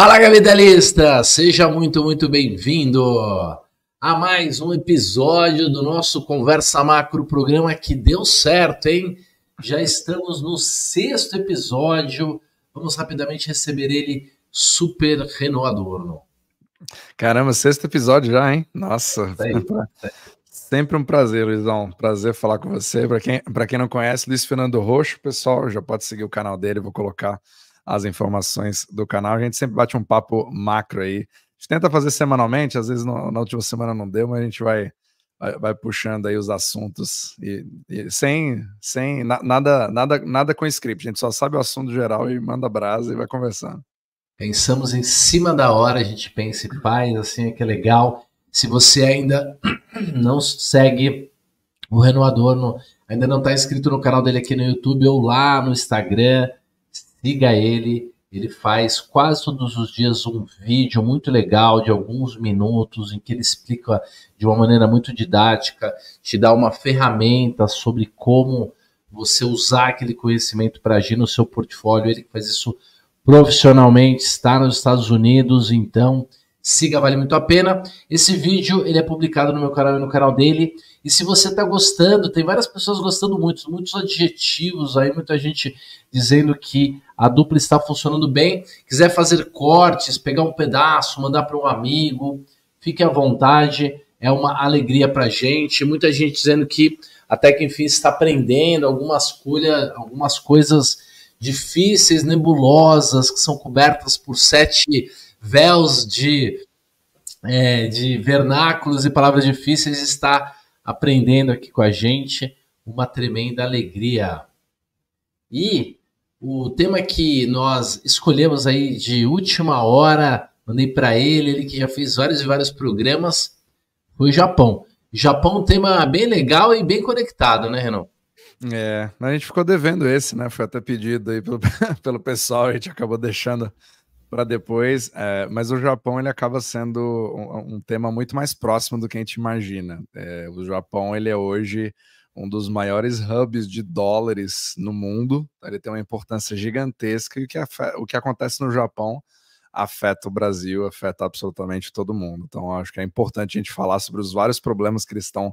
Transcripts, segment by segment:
Fala, capitalista! Seja muito, muito bem-vindo a mais um episódio do nosso Conversa Macro, programa que deu certo, hein? Já estamos no sexto episódio. Vamos rapidamente receber ele, super renovador. Caramba, sexto episódio já, hein? Nossa! É Sempre um prazer, Luizão. Prazer falar com você. Para quem, quem não conhece, Luiz Fernando Roxo, pessoal, já pode seguir o canal dele, vou colocar as informações do canal. A gente sempre bate um papo macro aí. A gente tenta fazer semanalmente, às vezes no, na última semana não deu, mas a gente vai, vai, vai puxando aí os assuntos e, e sem, sem na, nada, nada, nada com script. A gente só sabe o assunto geral e manda brasa e vai conversando. Pensamos em cima da hora, a gente pensa e faz, assim, é que é legal. Se você ainda não segue o Renoador, no, ainda não está inscrito no canal dele aqui no YouTube ou lá no Instagram, Siga ele, ele faz quase todos os dias um vídeo muito legal de alguns minutos em que ele explica de uma maneira muito didática, te dá uma ferramenta sobre como você usar aquele conhecimento para agir no seu portfólio. Ele faz isso profissionalmente, está nos Estados Unidos, então siga, vale muito a pena. Esse vídeo ele é publicado no meu canal e no canal dele. E se você está gostando, tem várias pessoas gostando muito, muitos adjetivos aí, muita gente dizendo que a dupla está funcionando bem. Quiser fazer cortes, pegar um pedaço, mandar para um amigo, fique à vontade. É uma alegria para gente. Muita gente dizendo que até que enfim está aprendendo algumas, colha, algumas coisas difíceis, nebulosas, que são cobertas por sete véus de, é, de vernáculos e palavras difíceis, está aprendendo aqui com a gente. Uma tremenda alegria. E o tema que nós escolhemos aí de última hora, mandei para ele, ele que já fez vários e vários programas, foi o Japão. Japão, um tema bem legal e bem conectado, né, Renan? É, a gente ficou devendo esse, né? Foi até pedido aí pelo, pelo pessoal, a gente acabou deixando para depois. É, mas o Japão ele acaba sendo um, um, tema muito mais próximo do que a gente imagina. É, o Japão ele é hoje um dos maiores hubs de dólares no mundo. Ele tem uma importância gigantesca e o que, afeta, o que acontece no Japão afeta o Brasil, afeta absolutamente todo mundo. Então, acho que é importante a gente falar sobre os vários problemas que eles estão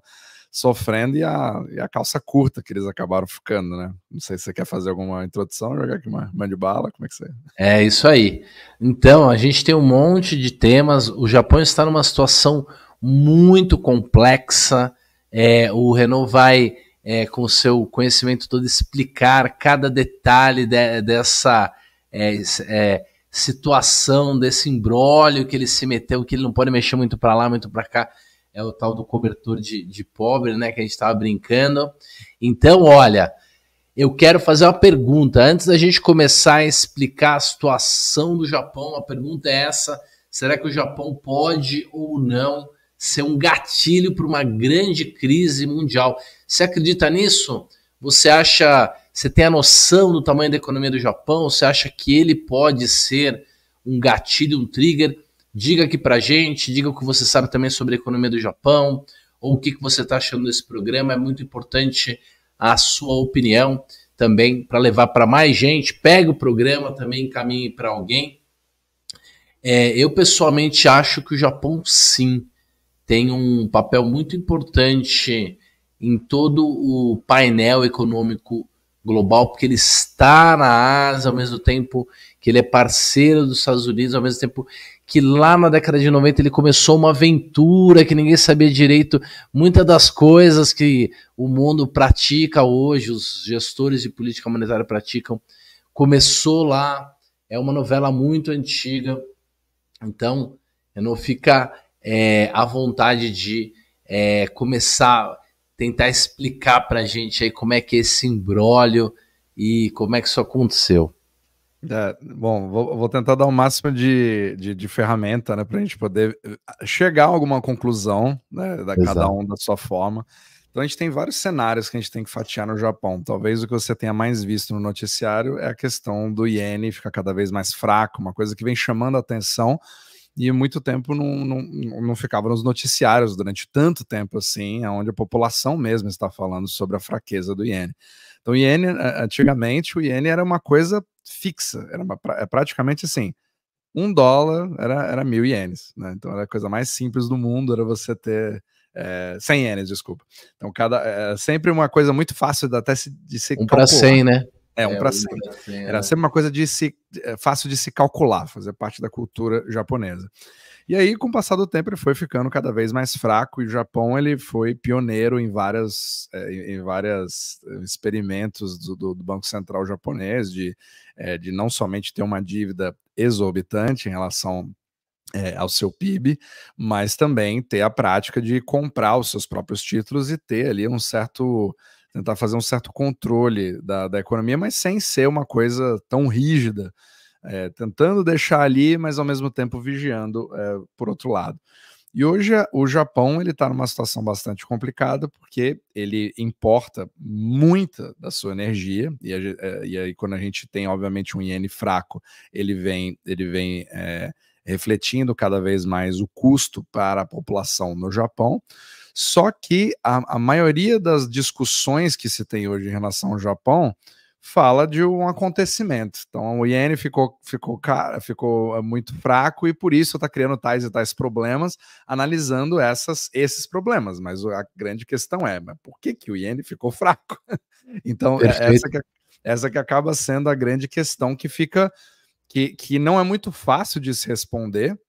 sofrendo e a, e a calça curta que eles acabaram ficando, né? Não sei se você quer fazer alguma introdução, jogar aqui uma mãe de bala, como é que você... É? é, isso aí. Então, a gente tem um monte de temas. O Japão está numa situação muito complexa, é, o Renault vai, é, com o seu conhecimento todo, explicar cada detalhe de, dessa é, é situação, desse imbróglio que ele se meteu, que ele não pode mexer muito para lá, muito para cá. É o tal do cobertor de, de pobre, né? Que a gente estava brincando. Então, olha, eu quero fazer uma pergunta. Antes da gente começar a explicar a situação do Japão, a pergunta é essa: será que o Japão pode ou não ser um gatilho para uma grande crise mundial. Você acredita nisso? Você acha, você tem a noção do tamanho da economia do Japão? Você acha que ele pode ser um gatilho, um trigger? Diga aqui para gente, diga o que você sabe também sobre a economia do Japão, ou o que, que você está achando desse programa. É muito importante a sua opinião também para levar para mais gente. Pega o programa também, encaminhe para alguém. É, eu pessoalmente acho que o Japão sim tem um papel muito importante em todo o painel econômico global, porque ele está na Ásia, ao mesmo tempo que ele é parceiro dos Estados Unidos, ao mesmo tempo que lá na década de 90 ele começou uma aventura que ninguém sabia direito. Muitas das coisas que o mundo pratica hoje, os gestores de política monetária praticam, começou lá. É uma novela muito antiga. Então, eu não ficar é, a vontade de é, começar tentar explicar para a gente aí como é que é esse imbróglio e como é que isso aconteceu. É, bom, vou, vou, tentar dar o um máximo de, de, de ferramenta né, para a gente poder eh, chegar a alguma conclusão, né, da, Exato. cada um da sua forma. Então a gente tem vários cenários que a gente tem que fatiar no Japão. Talvez o que você tenha mais visto no noticiário é a questão do iene ficar cada vez mais fraco, uma coisa que vem chamando a atenção, e muito tempo não, não, não ficava nos noticiários durante tanto tempo assim, onde a população mesmo está falando sobre a fraqueza do iene. Então, o iene, antigamente, o iene era uma coisa fixa, era uma, é praticamente assim, um dólar era, era mil ienes, né? Então, era a coisa mais simples do mundo, era você ter é, 100 ienes, desculpa. Então, cada, é, é sempre uma coisa muito fácil de, até se, de ser. Um para 100, né? É, um é, para 100. Era é. sempre uma coisa de se, é, fácil de se calcular, fazer parte da cultura japonesa. E aí, com o passar do tempo, ele foi ficando cada vez mais fraco, e o Japão ele foi pioneiro em várias, é, em várias experimentos do, do Banco Central japonês, de, de não somente ter uma dívida exorbitante em relação é, ao seu PIB, mas também ter a prática de comprar os seus próprios títulos e ter ali um certo tentar fazer um certo controle da, da economia, mas sem ser uma coisa tão rígida, é, tentando deixar ali, mas ao mesmo tempo vigiando é, por outro lado. E hoje o Japão ele está numa situação bastante complicada porque ele importa muita da sua energia e, a, eh, e aí quando a gente tem obviamente um iene fraco ele vem ele vem é, refletindo cada vez mais o custo para a população no Japão só que a, a maioria das discussões que se tem hoje em relação ao Japão fala de um acontecimento. Então o iene ficou ficou cara, ficou eh, muito fraco e por isso está criando tais e tais problemas, analisando essas esses problemas. Mas a grande questão é, por que que o iene ficou fraco? então é essa que, essa que acaba sendo a grande questão que fica que, que não é muito fácil de se responder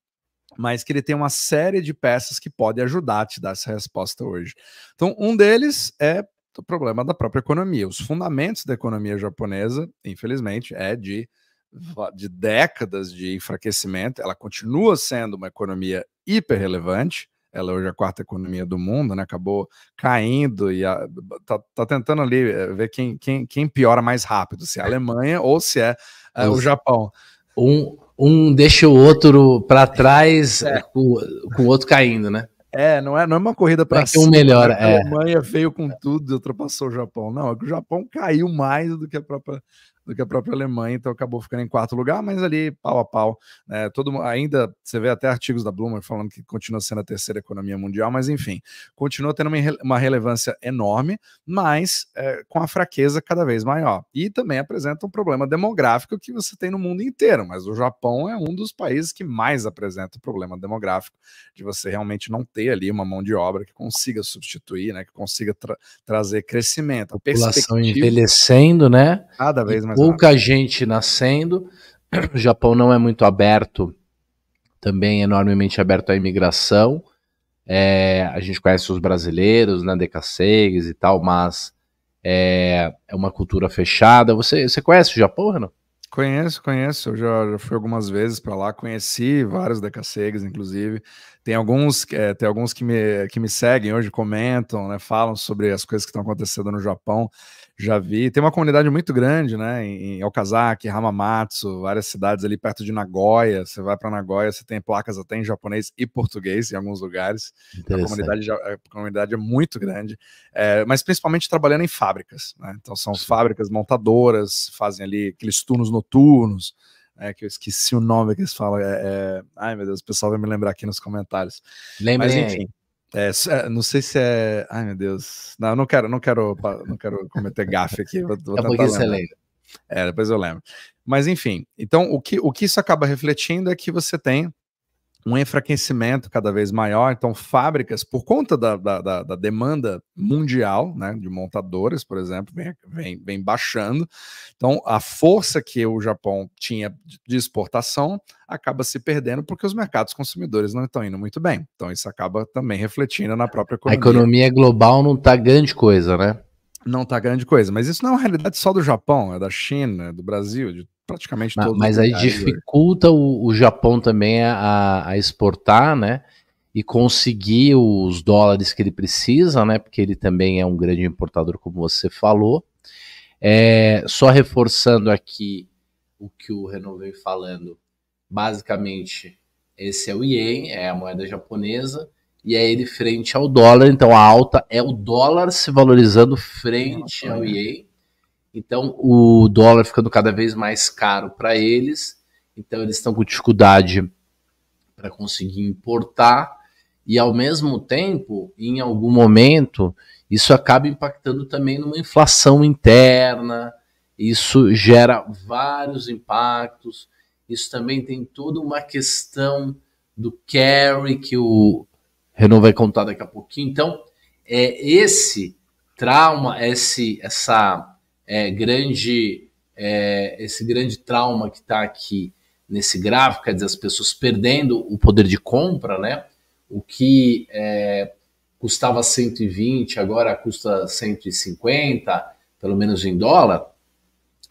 mas que ele tem uma série de peças que podem ajudar a te dar essa resposta hoje. Então, um deles é o problema da própria economia. Os fundamentos da economia japonesa, infelizmente, é de, de décadas de enfraquecimento. Ela continua sendo uma economia hiper relevante. Ela é hoje é a quarta economia do mundo, né? Acabou caindo e está tá tentando ali eh, ver quem, quem, quem piora mais rápido, se é a é. Alemanha ou se é, é o Japão. Um, um deixa o outro para trás é. com, com, o outro caindo, né? É, não é, não é uma corrida para ser o Um né? A é. Alemanha veio com tudo e ultrapassou o Japão. Não, é que o Japão caiu mais do que a própria do que a própria Alemanha, então acabou ficando em quarto lugar, mas ali pau a pau. Né? Todo, ainda você vê até artigos da Bloomberg falando que continua sendo a terceira economia mundial, mas enfim, continua tendo uma, uma relevância enorme, mas é, com a fraqueza cada vez maior. E também apresenta um problema demográfico que você tem no mundo inteiro, mas o Japão é um dos países que mais apresenta o problema demográfico, de você realmente não ter ali uma mão de obra que consiga substituir, né, que consiga tra trazer crescimento. A população envelhecendo, né? Cada vez mais pouca gente nascendo. O Japão não é muito aberto, também enormemente aberto à imigração. É, a gente conhece os brasileiros, né, decassegues e tal, mas é, é, uma cultura fechada. Você, você conhece o Japão, Renan? Conheço, conheço. Eu já, já fui algumas vezes para lá, conheci vários decassegues, inclusive. Tem alguns, é, tem alguns que, me, que me seguem hoje, comentam, né, falam sobre as coisas que estão acontecendo no Japão. Já vi. Tem uma comunidade muito grande, né? Em Okazaki, Hamamatsu, várias cidades ali perto de Nagoya. Você vai para Nagoya, você tem placas até em japonês e português em alguns lugares. Então, a comunidade, a comunidade é muito grande, é, mas principalmente trabalhando em fábricas. Né? Então são Sim. fábricas montadoras, fazem ali aqueles turnos noturnos é, que eu esqueci o nome que eles falam. É, é... Ai, meu Deus, o pessoal vai me lembrar aqui nos comentários. Lembra, enfim. É, é, não sei se é. Ai, meu Deus. Não, eu não quero, não quero, não quero cometer gafe aqui. Vou, vou é Você lembra. É, depois eu lembro. Mas enfim, então o que, o que isso acaba refletindo é que você tem um enfraquecimento cada vez maior. Então, fábricas, por conta da, da, da, demanda mundial, né, de montadoras, por exemplo, vem, vem, vem baixando. Então, a força que o Japão tinha de exportação acaba se perdendo porque os mercados consumidores não estão indo muito bem. Então, isso acaba também refletindo na própria economia. A economia global não está grande coisa, né? Não está grande coisa, mas isso não é uma realidade só do Japão, é da China, é do Brasil, de praticamente mas, todos. Mas aí dificulta o, o, Japão também a, a, exportar, né? E conseguir os dólares que ele precisa, né? Porque ele também é um grande importador, como você falou. É, só reforçando aqui o que o Renault vem falando, basicamente esse é o ien, é a moeda japonesa, e é ele frente ao dólar, então a alta é o dólar se valorizando frente ao ien, então, o dólar ficando cada vez mais caro para eles, então eles estão com dificuldade para conseguir importar, e ao mesmo tempo, em algum momento, isso acaba impactando também numa inflação interna, isso gera vários impactos. Isso também tem toda uma questão do carry que o Renan vai contar daqui a pouquinho. Então, é esse trauma, esse, essa é, grande é, esse grande trauma que está aqui nesse gráfico, quer dizer, as pessoas perdendo o poder de compra, né? O que é, custava 120, agora custa 150, pelo menos em dólar.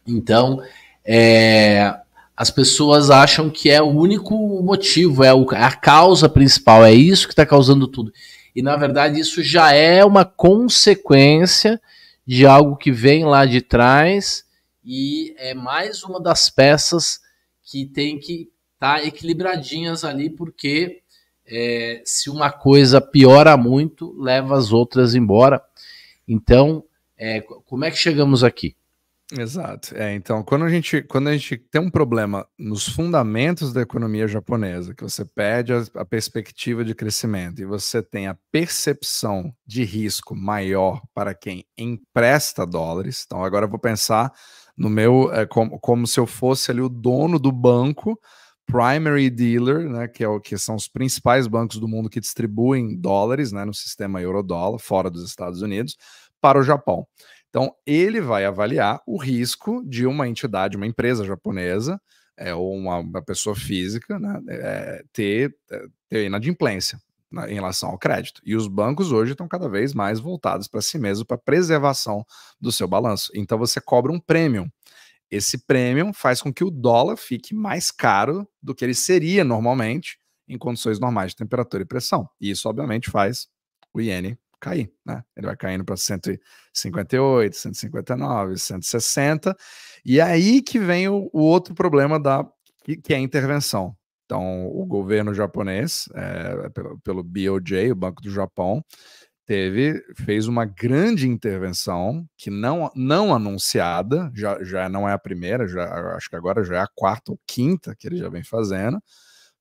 Então, é, as pessoas acham que é o único motivo, é, é a causa principal, é isso que está causando tudo. E, na verdade, isso já é uma consequência de algo que vem lá de trás e é mais uma das peças que tem que estar tá equilibradinhas ali, porque é, se uma coisa piora muito, leva as outras embora. Então, é, como é que chegamos aqui? Exato. É, então, quando a, gente, quando a gente tem um problema nos fundamentos da economia japonesa, que você perde a, a perspectiva de crescimento e você tem a percepção de risco maior para quem empresta dólares, então agora eu vou pensar no meu, é, como, como se eu fosse ali o dono do banco, primary dealer, né, que, é o, que são os principais bancos do mundo que distribuem dólares né, no sistema euro-dólar, fora dos Estados Unidos, para o Japão. Então, ele vai avaliar o risco de uma entidade, uma empresa japonesa, é, ou uma, uma pessoa física, né, é, ter, eh, ter inadimplência né, em relação ao crédito. E os bancos hoje estão cada vez mais voltados para si mesmo, para preservação do seu balanço. Então, você cobra um prêmio. Esse prêmio faz com que o dólar fique mais caro do que ele seria normalmente em condições normais de temperatura e pressão. E isso, obviamente, faz o iene cair, né? Ele vai caindo para 158, 159, 160. E é aí que vem o, o outro problema da que, que é a intervenção. Então, o governo japonês, é, é pelo, pelo BOJ, o Banco do Japão, teve fez uma grande intervenção que não, não anunciada, já, já não é a primeira, já acho que agora já é a quarta ou quinta que ele já vem fazendo,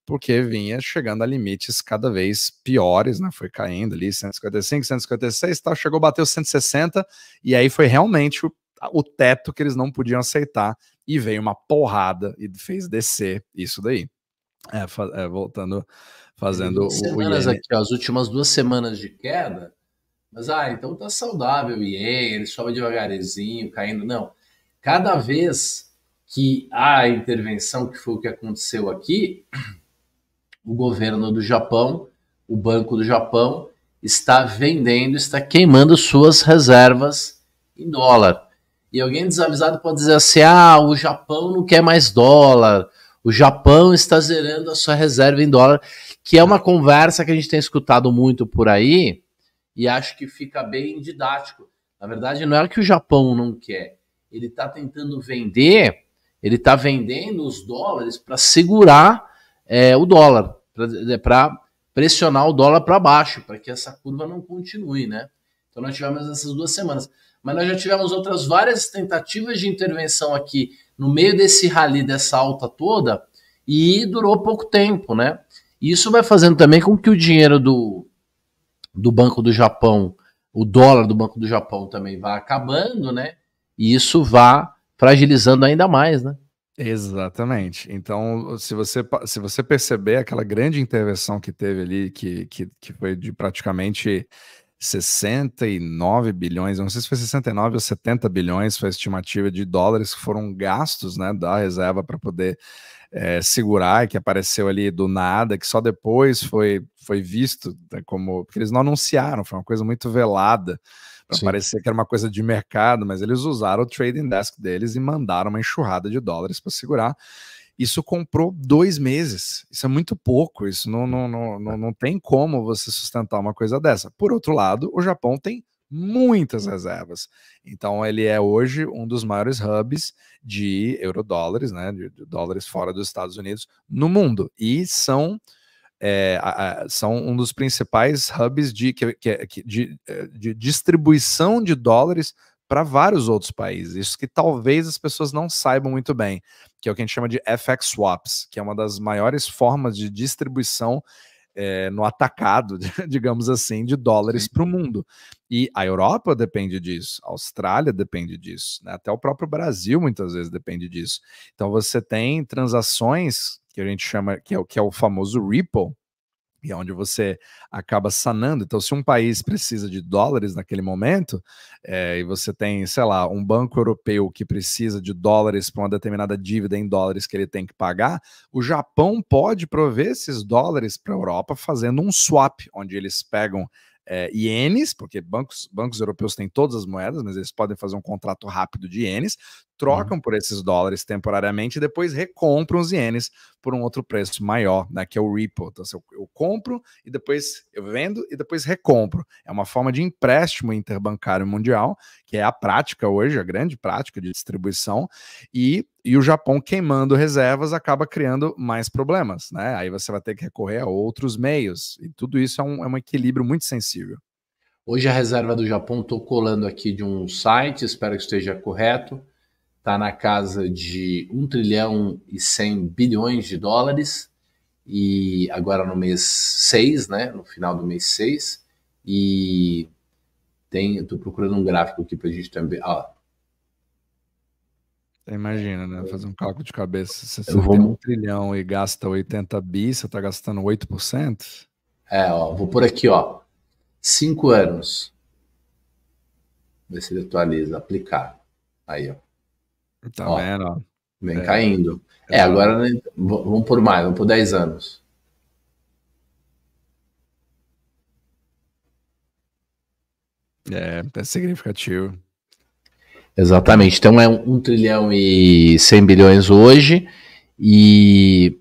porque vinha chegando a limites cada vez piores, né? Foi caindo ali 155, 156, tal, chegou, os 160 e aí foi realmente o, o teto que eles não podiam aceitar e veio uma porrada e fez descer isso daí. É, fa é, voltando, fazendo semanas o, aqui, as últimas duas semanas de queda, mas ah, então tá saudável o IEM, ele sobe devagarzinho, caindo. Não, cada vez que há intervenção, que foi o que aconteceu aqui, o governo do Japão, o Banco do Japão, está vendendo, está queimando suas reservas em dólar. E alguém desavisado pode dizer assim: ah, o Japão não quer mais dólar, o Japão está zerando a sua reserva em dólar, que é uma conversa que a gente tem escutado muito por aí e acho que fica bem didático. Na verdade, não é que o Japão não quer, ele está tentando vender, ele está vendendo os dólares para segurar é, o dólar, para é, pressionar o dólar para baixo, para que essa curva não continue, né? Então nós tivemos essas duas semanas. Mas nós já tivemos outras várias tentativas de intervenção aqui no meio desse rally, dessa alta toda, e durou pouco tempo, né? Isso vai fazendo também com que o dinheiro do, do Banco do Japão, o dólar do Banco do Japão também vá acabando, né? E isso vá fragilizando ainda mais, né? Exatamente. Então, se você, se você perceber aquela grande intervenção que teve ali, que, que, que foi de praticamente 69 bilhões, não sei se foi 69 ou 70 bilhões, foi a estimativa de dólares que foram gastos né, da reserva para poder é, segurar, que apareceu ali do nada, que só depois foi, foi visto né, como. Porque eles não anunciaram, foi uma coisa muito velada para parecer que era uma coisa de mercado, mas eles usaram o trading desk deles e mandaram uma enxurrada de dólares para segurar. Isso comprou dois meses. Isso é muito pouco. Isso não, não, não, não, não tem como você sustentar uma coisa dessa. Por outro lado, o Japão tem muitas reservas. Então ele é hoje um dos maiores hubs de eurodólares, né, de dólares fora dos Estados Unidos no mundo. E são é, a, a, são um dos principais hubs de, que, que, de, eh, de distribuição de dólares para vários outros países. Isso que talvez as pessoas não saibam muito bem, que é o que a gente chama de FX swaps, que é uma das maiores formas de distribuição é, no atacado, digamos assim, de dólares para o mundo. E a Europa depende disso, a Austrália depende disso, né? até o próprio Brasil muitas vezes depende disso. Então você tem transações que a gente chama, que é, o, que é o famoso Ripple, e é onde você acaba sanando. Então, se um país precisa de dólares naquele momento, é, e você tem, sei lá, um banco europeu que precisa de dólares para uma determinada dívida em dólares que ele tem que pagar, o Japão pode prover esses dólares para a Europa fazendo um swap, onde eles pegam é, ienes, porque bancos, bancos europeus têm todas as moedas, mas eles podem fazer um contrato rápido de ienes, Uhum. trocam por esses dólares temporariamente e depois recompram os ienes por um outro preço maior, né, que é o Ripple. Então, assim, eu, eu, compro e depois eu vendo e depois recompro. É uma forma de empréstimo interbancário mundial, que é a prática hoje, a grande prática de distribuição, e, e o Japão queimando reservas acaba criando mais problemas. Né? Aí você vai ter que recorrer a outros meios, e tudo isso é um, é um equilíbrio muito sensível. Hoje a reserva do Japão, estou colando aqui de um site, espero que esteja correto, está na casa de 1 trilhão e 100 bilhões de dólares, e agora no mês 6, né, no final do mês 6, e tem, eu estou procurando um gráfico aqui para a gente também, ó. Imagina, né? Fazer um cálculo de cabeça. Se você vou... tem 1 trilhão e gasta 80 bi, você está gastando 8%? É, ó, vou por aqui, ó. 5 anos. Ver se ele atualiza, aplicar. Aí, ó. Tá ó, vendo? Vem é. caindo. É, é agora né, vamos por mais, vamos por 10 anos. É, é significativo. Exatamente. Então é 1 trilhão e 100 bilhões hoje. E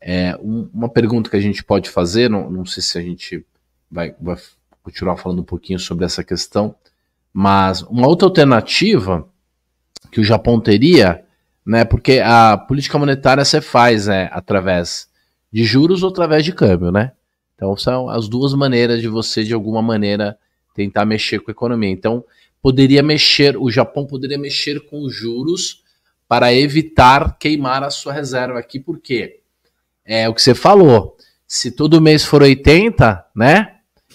é, uma pergunta que a gente pode fazer, não, não sei se a gente vai, vai continuar falando um pouquinho sobre essa questão, mas uma outra alternativa que o Japão teria, né? Porque a política monetária você faz, né, através de juros ou através de câmbio, né? Então são as duas maneiras de você de alguma maneira tentar mexer com a economia. Então poderia mexer, o Japão poderia mexer com os juros para evitar queimar a sua reserva aqui, porque é o que você falou. Se todo mês for 80, né?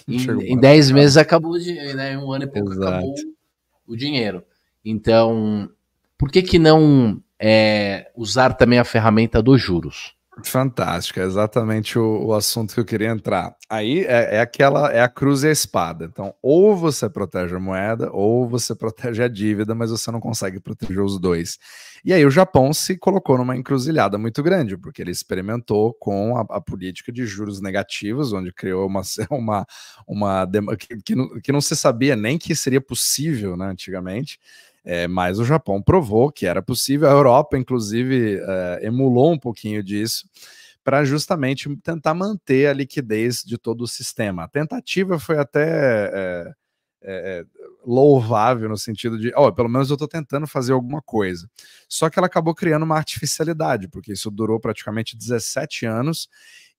Em, 10 meses acabou de né? um ano e pouco Exato. acabou o dinheiro. Então, por que, que não é, usar também a ferramenta dos juros? Fantástico, é exatamente o, o, assunto que eu queria entrar. Aí é, é, aquela, é a cruz e a espada. Então, ou você protege a moeda, ou você protege a dívida, mas você não consegue proteger os dois. E aí o Japão se colocou numa encruzilhada muito grande, porque ele experimentou com a, a política de juros negativos, onde criou uma, uma, uma que, que, não, que não se sabia nem que seria possível né, antigamente. É, mas o Japão provou que era possível, a Europa, inclusive, é, emulou um pouquinho disso para justamente tentar manter a liquidez de todo o sistema. A tentativa foi até é, é, é louvável no sentido de, oh, pelo menos eu estou tentando fazer alguma coisa. Só que ela acabou criando uma artificialidade, porque isso durou praticamente 17 anos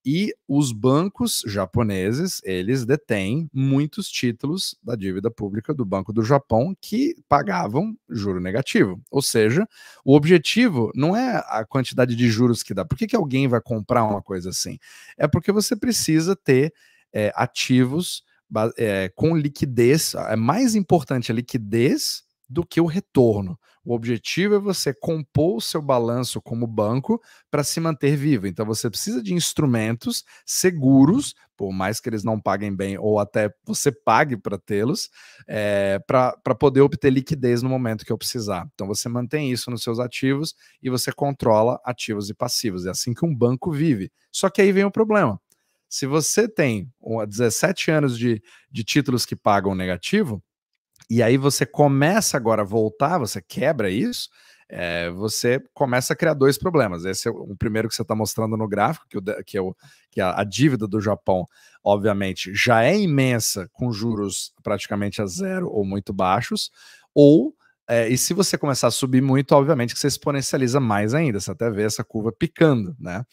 e os bancos japoneses, eles detêm muitos títulos da dívida pública do Banco do Japão que pagavam juro negativo. Ou seja, o objetivo não é a quantidade de juros que dá. Por que, que alguém vai comprar uma coisa assim? É porque você precisa ter é, ativos é, com liquidez. É mais importante a liquidez do que o retorno. O objetivo é você compor o seu balanço como banco para se manter vivo. Então você precisa de instrumentos seguros, por mais que eles não paguem bem, ou até você pague para tê-los, é, eh, para poder obter liquidez no momento que eu precisar. Então você mantém isso nos seus ativos e você controla ativos e passivos. É assim que um banco vive. Só que aí vem o problema. Se você tem 17 anos de, de títulos que pagam negativo, e aí você começa agora a voltar, você quebra isso, é, você começa a criar dois problemas. Esse é o primeiro que você está mostrando no gráfico, que, o, que, é o, que a, a, dívida do Japão, obviamente, já é imensa, com juros praticamente a zero ou muito baixos, ou. É, e se você começar a subir muito, obviamente que você exponencializa mais ainda, você até vê essa curva picando, né?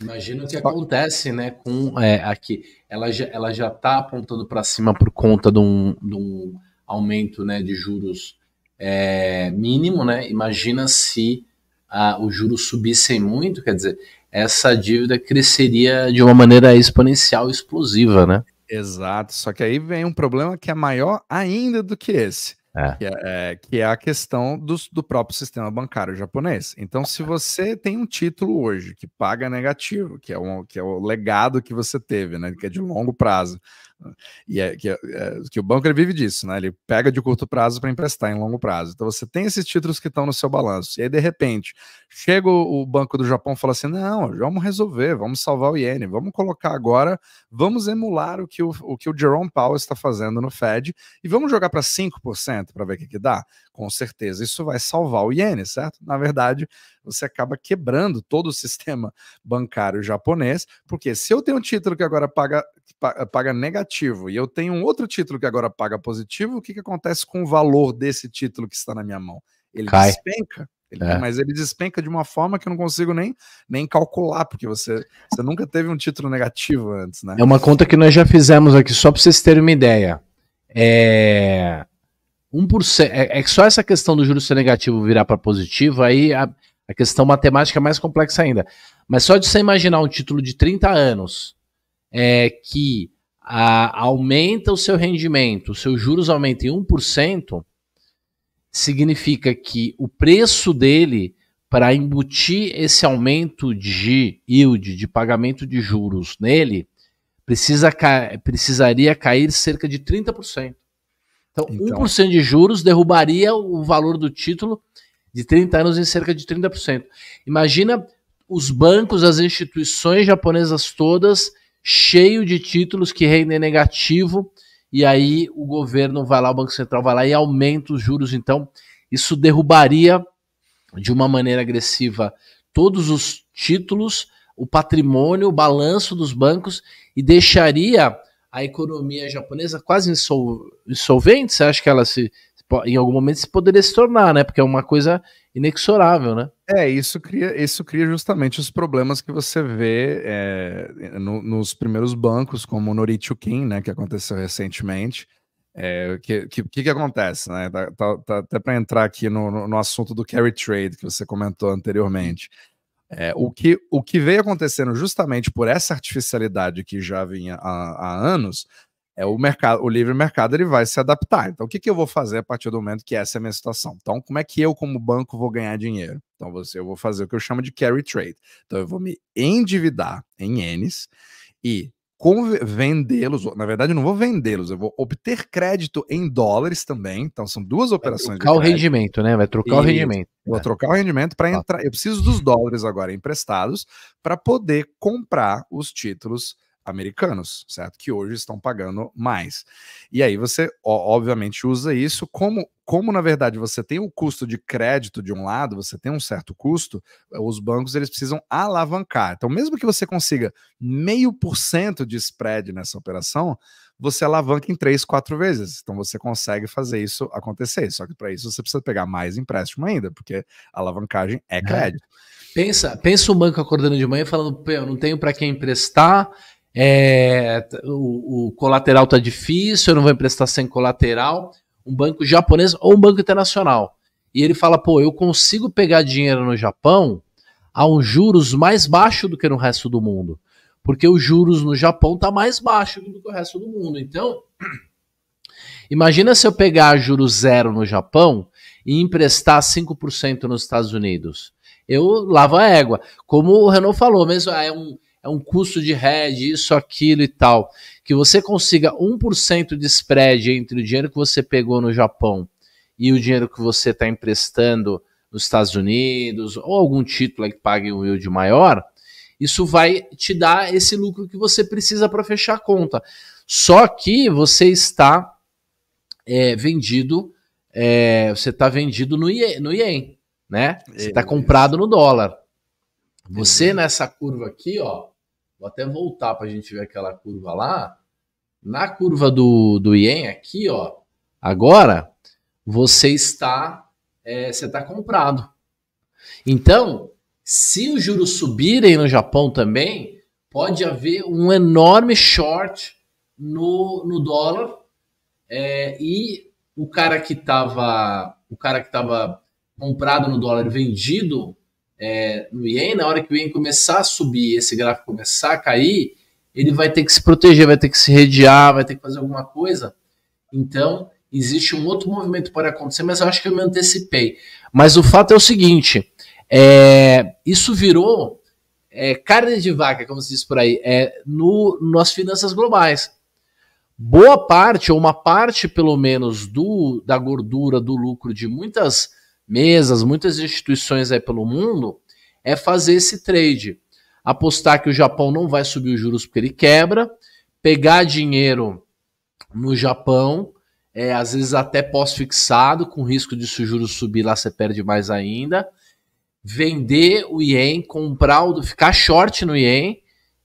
Imagina o que acontece, né? Com é, aqui, ela já, ela já tá apontando para cima por conta de um, de um aumento né, de juros é, mínimo, né? Imagina se a, os juros subissem muito, quer dizer, essa dívida cresceria de uma maneira exponencial, explosiva, né? Exato, só que aí vem um problema que é maior ainda do que esse, é. Que, é, é que, é, a questão do, do próprio sistema bancário japonês. Então, se é. você tem um título hoje que paga negativo, que é, um, que é o legado que você teve, né, que é de longo prazo, e é, que, é, que o banco ele vive disso, né? Ele pega de curto prazo para emprestar em longo prazo. Então você tem esses títulos que estão no seu balanço. E aí, de repente, chega o Banco do Japão e fala assim: não, vamos resolver, vamos salvar o iene, vamos colocar agora, vamos emular o que o, o, que o Jerome Powell está fazendo no Fed e vamos jogar para 5% para ver o que, que dá. Com certeza, isso vai salvar o iene, certo? Na verdade, você acaba quebrando todo o sistema bancário japonês, porque se eu tenho um título que agora paga eh, paga negativo e eu tenho um outro título que agora paga positivo, o que, que acontece com o valor desse título que está na minha mão? Ele Cai. despenca. Ele, é. Mas ele despenca de uma forma que eu não consigo nem, nem calcular, porque você, você nunca teve um título negativo antes, né? É uma conta que nós já fizemos aqui, só para vocês terem uma ideia. É. 1%, é, é só essa questão do juro ser negativo virar para positivo, aí a, a questão matemática é mais complexa ainda. Mas só de você imaginar um título de 30 anos, é, que a, aumenta o seu rendimento, os seus juros aumentam em 1%, significa que o preço dele para embutir esse aumento de yield, de pagamento de juros nele, precisa ca precisaria cair cerca de 30%. Então, então, 1% de juros derrubaria o valor do título de 30 anos em cerca de 30%. Imagina os bancos, as instituições japonesas todas cheio de títulos que rendem negativo, e aí o governo vai lá, o Banco Central vai lá e aumenta os juros. Então, isso derrubaria de uma maneira agressiva todos os títulos, o patrimônio, o balanço dos bancos e deixaria a economia japonesa quase insolvente. Você acha que ela se em algum momento se poderia se tornar, né? Porque é uma coisa inexorável, né? É, isso cria, isso cria justamente os problemas que você vê é, no, nos primeiros bancos, como o Kim, né, que aconteceu recentemente. O é, que, que, que, acontece, né? Tá, tá, tá até para entrar aqui no, no, assunto do carry trade que você comentou anteriormente. É, o, que, o que veio acontecendo justamente por essa artificialidade que já vinha há, há anos é o mercado, o livre mercado ele vai se adaptar. Então, o que, que eu vou fazer a partir do momento que essa é a minha situação? Então, como é que eu, como banco, vou ganhar dinheiro? Então, você, eu vou fazer o que eu chamo de carry trade. Então, eu vou me endividar em ienes e vendê-los, na verdade eu não vou vendê-los, eu vou obter crédito em dólares também, então são duas vai operações. Trocar o rendimento, né? Vai trocar e o rendimento. Vou é. trocar o rendimento para tá. entrar. Eu preciso dos dólares agora emprestados para poder comprar os títulos americanos, certo? Que hoje estão pagando mais. E aí você, obviamente, usa isso como, como na verdade você tem o um custo de crédito de um lado, você tem um certo custo, os bancos eles precisam alavancar. Então, mesmo que você consiga meio por cento de spread nessa operação, você alavanca em três, quatro vezes. Então você consegue fazer isso acontecer. Só que para isso você precisa pegar mais empréstimo ainda, porque a alavancagem é, é. crédito. É. Pensa, pensa o banco acordando de manhã falando, eu não tenho para quem emprestar, é, o, o, colateral está difícil, eu não vou emprestar sem colateral, um banco japonês ou um banco internacional. E ele fala, pô, eu consigo pegar dinheiro no Japão a um juros mais baixo do que no resto do mundo, porque os juros no Japão tá mais baixo do que o resto do mundo. Então, imagina se eu pegar juros zero no Japão e emprestar 5% nos Estados Unidos. Eu lavo a égua. Como o Renault falou mesmo, é um é um custo de hedge, isso, aquilo e tal, que você consiga 1% de spread entre o dinheiro que você pegou no Japão e o dinheiro que você está emprestando nos Estados Unidos ou algum título que pague um yield maior, isso vai te dar esse lucro que você precisa para fechar a conta. Só que você está é, vendido, é, você está vendido no ien, no ien né? Você está comprado no dólar. Você nessa curva aqui, ó, Vou até voltar para a gente ver aquela curva lá. Na curva do, do Yen aqui, ó, agora você está é, você está comprado. Então, se os juros subirem no Japão também, pode haver um enorme short no, no dólar é, e o cara que estava o cara que estava comprado no dólar vendido é, no yen na hora que o yen começar a subir, esse gráfico começar a cair, ele vai ter que se proteger, vai ter que se rediar vai ter que fazer alguma coisa. Então, existe um outro movimento para acontecer, mas eu acho que eu me antecipei. Mas o fato é o seguinte: é, isso virou é, carne de vaca, como se diz por aí, é, no, nas finanças globais. Boa parte, ou uma parte pelo menos, do, da gordura, do lucro de muitas mesas, muitas instituições aí pelo mundo, é fazer esse trade. Apostar que o Japão não vai subir os juros porque ele quebra, pegar dinheiro no Japão, é, às vezes até pós-fixado, com risco de se o juros subir lá você perde mais ainda, vender o Ien, comprar o, ficar short no Ien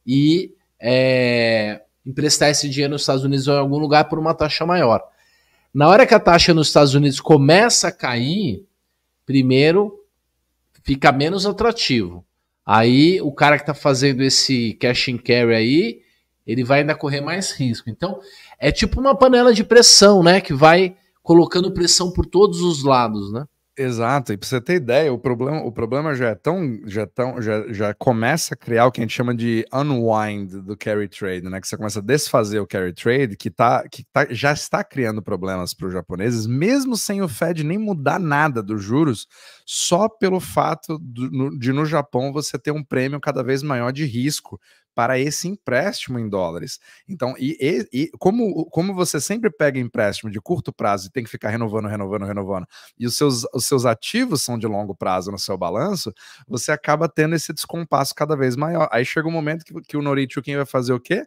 e é, emprestar esse dinheiro nos Estados Unidos ou em algum lugar por uma taxa maior. Na hora que a taxa nos Estados Unidos começa a cair, primeiro fica menos atrativo. Aí o cara que está fazendo esse cash and carry aí, ele vai ainda correr mais risco. Então, é tipo uma panela de pressão, né? Que vai colocando pressão por todos os lados, né? Exato, e para você ter ideia, o problema, o problema já é tão, já, é tão já, já começa a criar o que a gente chama de unwind do carry trade, né? Que você começa a desfazer o carry trade, que, tá, que tá, já está criando problemas para os japoneses, mesmo sem o Fed nem mudar nada dos juros, só pelo fato do, no, de no Japão você ter um prêmio cada vez maior de risco para esse empréstimo em dólares. Então, e, e, e, como, como você sempre pega empréstimo de curto prazo e tem que ficar renovando, renovando, renovando, e os seus, os seus ativos são de longo prazo no seu balanço, você acaba tendo esse descompasso cada vez maior. Aí chega um momento que, que o Norichukin vai fazer o quê?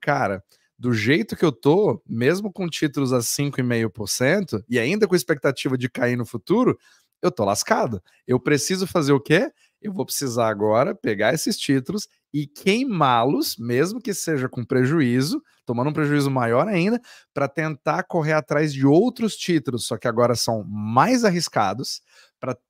Cara, do jeito que eu tô, mesmo com títulos a 5,5% e ainda com expectativa de cair no futuro, eu tô lascado. Eu preciso fazer o quê? eu vou precisar agora pegar esses títulos e queimá-los, mesmo que seja com prejuízo, tomando um prejuízo maior ainda, para tentar correr atrás de outros títulos, só que agora são mais arriscados,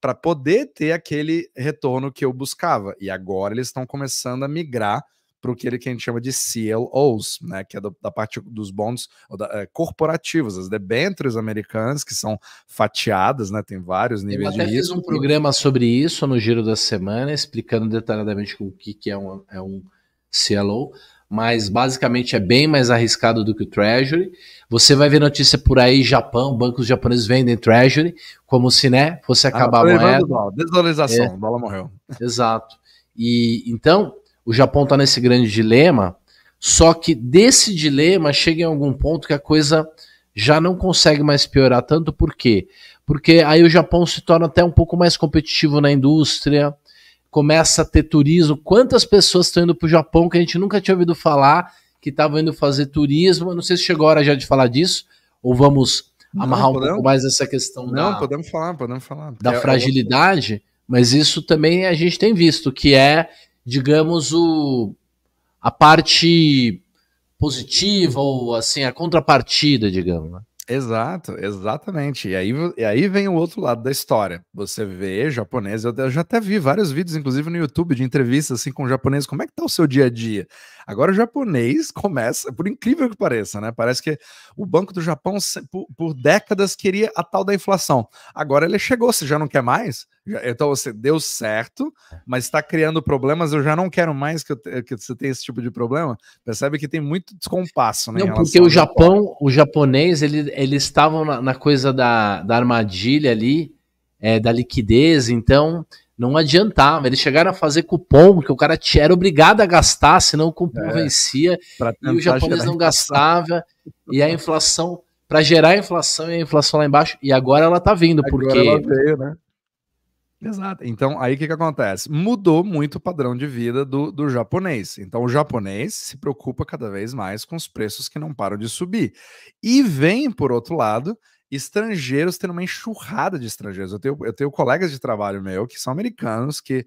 para poder ter aquele retorno que eu buscava. E agora eles estão começando a migrar para o que, que a gente chama de CLOs, né, que é do, da parte dos bônus da, é, corporativos, as debentures americanas, que são fatiadas, né, tem vários níveis de risco. fiz um programa sobre isso no Giro da Semana, explicando detalhadamente o que, que é, um, é um CLO, mas basicamente é bem mais arriscado do que o Treasury. Você vai ver notícia por aí, Japão, bancos japoneses vendem Treasury, como se né, fosse ah, acabar ah, a tá moeda. desvalorização, é. morreu. Exato. E então, o Japão está nesse grande dilema, só que desse dilema chega em algum ponto que a coisa já não consegue mais piorar tanto, por quê? Porque aí o Japão se torna até um pouco mais competitivo na indústria, começa a ter turismo. Quantas pessoas estão indo para o Japão que a gente nunca tinha ouvido falar que estavam indo fazer turismo? Eu não sei se chegou a hora já de falar disso, ou vamos não, amarrar podemos, um pouco mais essa questão não, da, podemos falar, podemos falar. da é, fragilidade, mas isso também a gente tem visto, que é digamos, o, a parte positiva ou assim, a contrapartida, digamos. Né? Exato, exatamente. E aí, e aí vem o outro lado da história. Você vê japonês, eu, eu já até vi vários vídeos, inclusive no YouTube, de entrevistas assim com japoneses. Como é que tá o seu dia a dia? Agora o japonês começa, por incrível que pareça, né? Parece que o Banco do Japão por, por décadas queria a tal da inflação. Agora ele chegou, você já não quer mais? Então você deu certo, é. mas está criando problemas. Eu já não quero mais que, eu, que, você tenha esse tipo de problema. Percebe que tem muito descompasso, né? Não, porque o Japão, o japonês, ele, eles estavam na, na, coisa da, da armadilha ali, é, da liquidez. Então não adiantava. Eles chegaram a fazer cupom que o cara era obrigado a gastar, senão o cupom é, vencia. E o japonês não gastava. E a inflação, para gerar a inflação, e a inflação lá embaixo. E agora ela tá vindo, agora porque. Ela veio, né? Exato. Então, aí o que, que acontece? Mudou muito o padrão de vida do, do japonês. Então, o japonês se preocupa cada vez mais com os preços que não param de subir. E vem, por outro lado, estrangeiros tendo uma enxurrada de estrangeiros. Eu tenho, eu tenho colegas de trabalho meu que são americanos que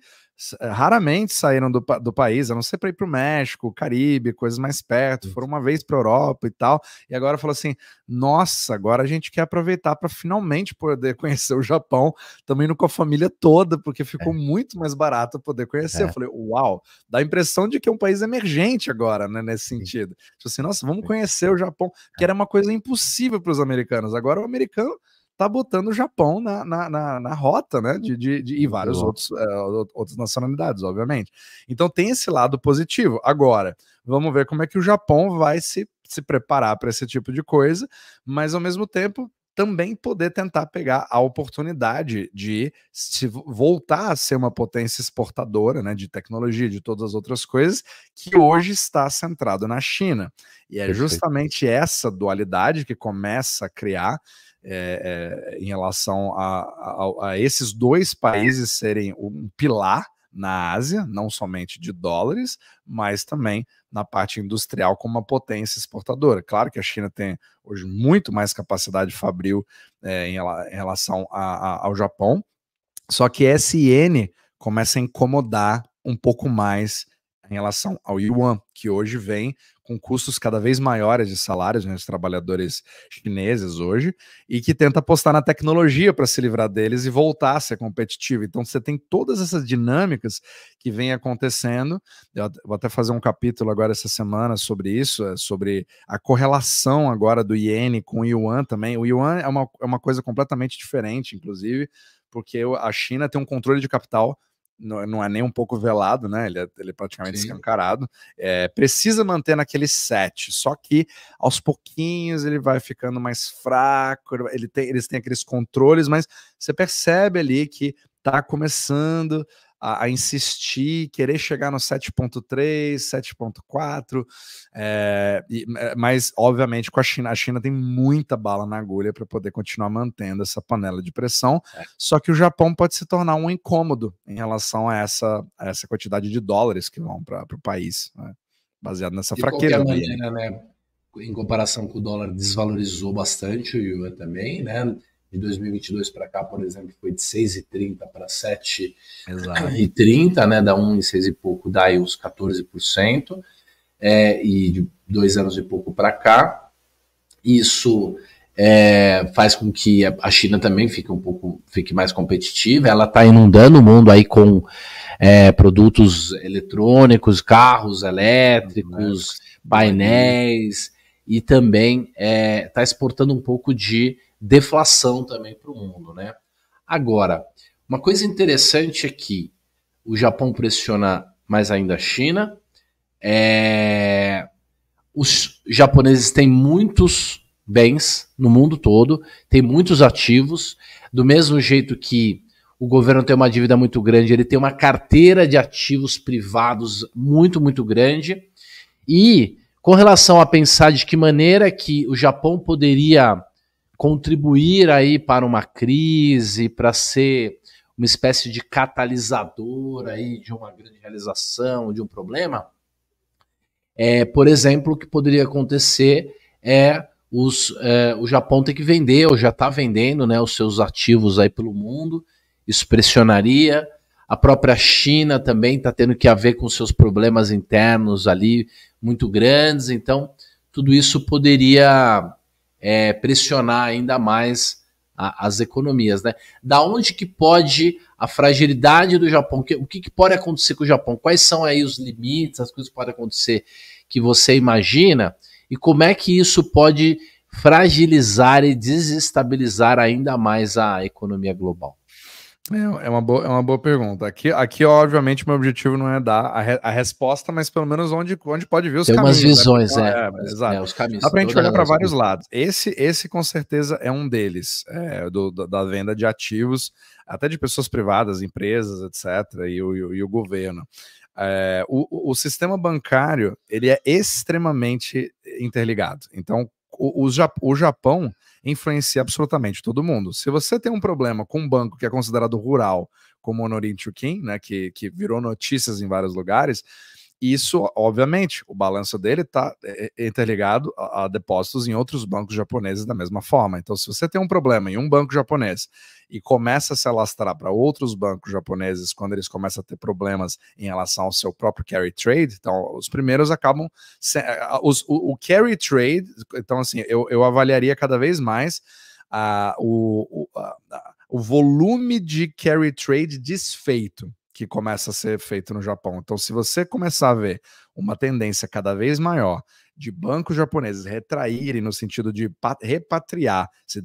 eh, raramente saíram do, do país, a não ser para ir para o México, Caribe, coisas mais perto, uhum. foram uma vez para a Europa e tal, e agora falou assim: nossa, agora a gente quer aproveitar para finalmente poder conhecer o Japão, também indo com a família toda, porque ficou é. muito mais barato poder conhecer. É. Eu falei, uau, dá a impressão de que é um país emergente agora, né? Nesse sentido. Tipo assim, nossa, vamos conhecer o Japão, que é. era uma coisa impossível para os americanos. Agora o americano está botando o Japão na, na, na, na rota, né? De, de, de e várias uhum. outros, uh, outras nacionalidades, obviamente. Então tem esse lado positivo. Agora, vamos ver como é que o Japão vai se, se preparar para esse tipo de coisa, mas ao mesmo tempo também poder tentar pegar a oportunidade de se voltar a ser uma potência exportadora né, de tecnologia, de todas as outras coisas, que hoje está centrado na China. E é justamente essa dualidade que começa a criar é, é, em relação a, a, a esses dois países serem um pilar na Ásia, não somente de dólares, mas também na parte industrial como uma potência exportadora. Claro que a China tem hoje muito mais capacidade fabril é, em, em, relação a, a, ao Japão, só que essa iene começa a incomodar um pouco mais em relação ao yuan, que hoje vem com custos cada vez maiores de salários, né, os trabalhadores chineses hoje, e que tenta apostar na tecnologia para se livrar deles e voltar a ser competitivo. Então você tem todas essas dinâmicas que vem acontecendo. Eu vou até fazer um capítulo agora essa semana sobre isso, é sobre a correlação agora do iene com o yuan também. O yuan é uma, é uma coisa completamente diferente, inclusive, porque a China tem um controle de capital não, não é nem um pouco velado, né? Ele é, ele é praticamente Sim. escancarado. É, precisa manter naquele set, só que aos pouquinhos ele vai ficando mais fraco, ele tem, eles têm aqueles controles, mas você percebe ali que tá começando a, a insistir, querer chegar no 7.3, 7.4, é, mas obviamente com a China, a China tem muita bala na agulha para poder continuar mantendo essa panela de pressão, é. só que o Japão pode se tornar um incômodo em relação a essa, a essa quantidade de dólares que vão para o país, né? baseado nessa de fraqueza. maneira, né? em comparação com o dólar desvalorizou bastante, o yuan também, né? de 2022 para cá, por exemplo, foi de 6,30 para 7,30, né? Da 1,6 e e pouco, daí os 14%, é, e de dois anos e pouco para cá. Isso é, faz com que a China também fique um pouco fique mais competitiva. Ela está inundando o mundo aí com é, produtos eletrônicos, carros elétricos, uhum, né? painéis e também está é, tá exportando um pouco de deflação também para o mundo, né? Agora, uma coisa interessante é que o Japão pressiona mais ainda a China. É... Os japoneses têm muitos bens no mundo todo, têm muitos ativos, do mesmo jeito que o governo tem uma dívida muito grande, ele tem uma carteira de ativos privados muito, muito grande. E com relação a pensar de que maneira que o Japão poderia contribuir aí para uma crise, para ser uma espécie de catalisador aí de uma grande realização, de um problema. É, por exemplo, o que poderia acontecer é, os, é, o Japão ter que vender, ou já está vendendo né, os seus ativos aí pelo mundo, isso pressionaria. A própria China também está tendo que haver com seus problemas internos ali muito grandes, então tudo isso poderia é, pressionar ainda mais a, as economias, né? Da onde que pode a fragilidade do Japão? Que, o que, que, pode acontecer com o Japão? Quais são aí os limites, as coisas que podem acontecer que você imagina? E como é que isso pode fragilizar e desestabilizar ainda mais a economia global? É, é, uma boa, é uma boa pergunta. Aqui, aqui, obviamente, meu objetivo não é dar a, re, a resposta, mas pelo menos onde, onde pode ver os Tem caminhos. Tem né? umas visões, né? é. é, mas, é, os caminhos. Dá pra gente olhar para vários lados. Esse, esse, com certeza, é um deles, é, do, da venda de ativos, até de pessoas privadas, empresas, etc., e o, e o, e o governo. É, o, o, sistema bancário ele é extremamente interligado. Então, o, o Japão influencia absolutamente todo mundo. Se você tem um problema com um banco que é considerado rural, como o Norin Chukin, né, que, que virou notícias em vários lugares, isso, obviamente, o balanço dele está é, é, é interligado a, depósitos em outros bancos japoneses da mesma forma. Então, se você tem um problema em um banco japonês e começa a se alastrar para outros bancos japoneses quando eles começam a ter problemas em relação ao seu próprio carry trade, então os primeiros acabam. Se, os, o, o, carry trade, então, assim, eu, eu avaliaria cada vez mais uh, o, o, uh, o volume de carry trade desfeito que começa a ser feito no Japão. Então, se você começar a ver uma tendência cada vez maior de bancos japoneses retraírem no sentido de repatriar, se,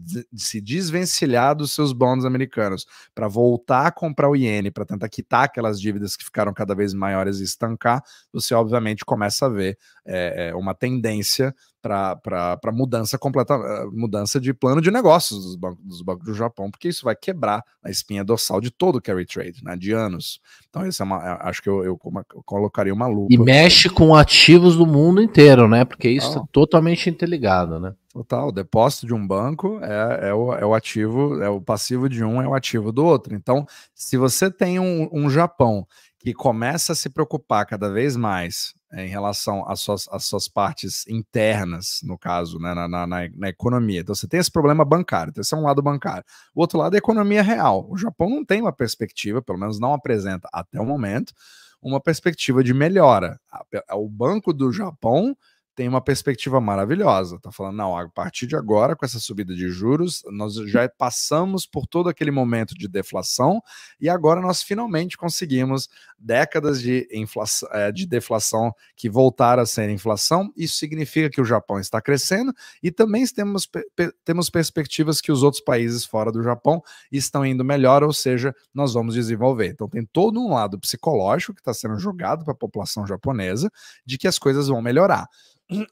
desvencilhar dos seus bons americanos para voltar a comprar o iene, para tentar quitar aquelas dívidas que ficaram cada vez maiores e estancar, você obviamente começa a ver é, uma tendência para mudança completa, eh, mudança de plano de negócios dos bancos, dos bancos do Japão, porque isso vai quebrar a espinha dorsal de todo o carry trade, né, de anos. Então, isso é uma, acho que eu, eu, eu colocaria uma luta. E mexe com ativos do mundo inteiro, né? Porque isso está é totalmente interligado, né? Total, o depósito de um banco é, é, o, é o ativo, é o passivo de um, é o ativo do outro. Então, se você tem um, um Japão que começa a se preocupar cada vez mais é, em relação às suas, às suas partes internas, no caso, né, na, na, na, economia. Então, você tem esse problema bancário, então esse é um lado bancário. O outro lado é a economia real. O Japão não tem uma perspectiva, pelo menos não apresenta até o momento, uma perspectiva de melhora. O Banco do Japão tem uma perspectiva maravilhosa. está falando, não, a partir de agora, com essa subida de juros, nós já passamos por todo aquele momento de deflação e agora nós finalmente conseguimos décadas de, inflação, é, de deflação que voltaram a ser inflação. Isso significa que o Japão está crescendo e também temos, temos perspectivas que os outros países fora do Japão estão indo melhor, ou seja, nós vamos desenvolver. Então tem todo um lado psicológico que está sendo jogado para a população japonesa de que as coisas vão melhorar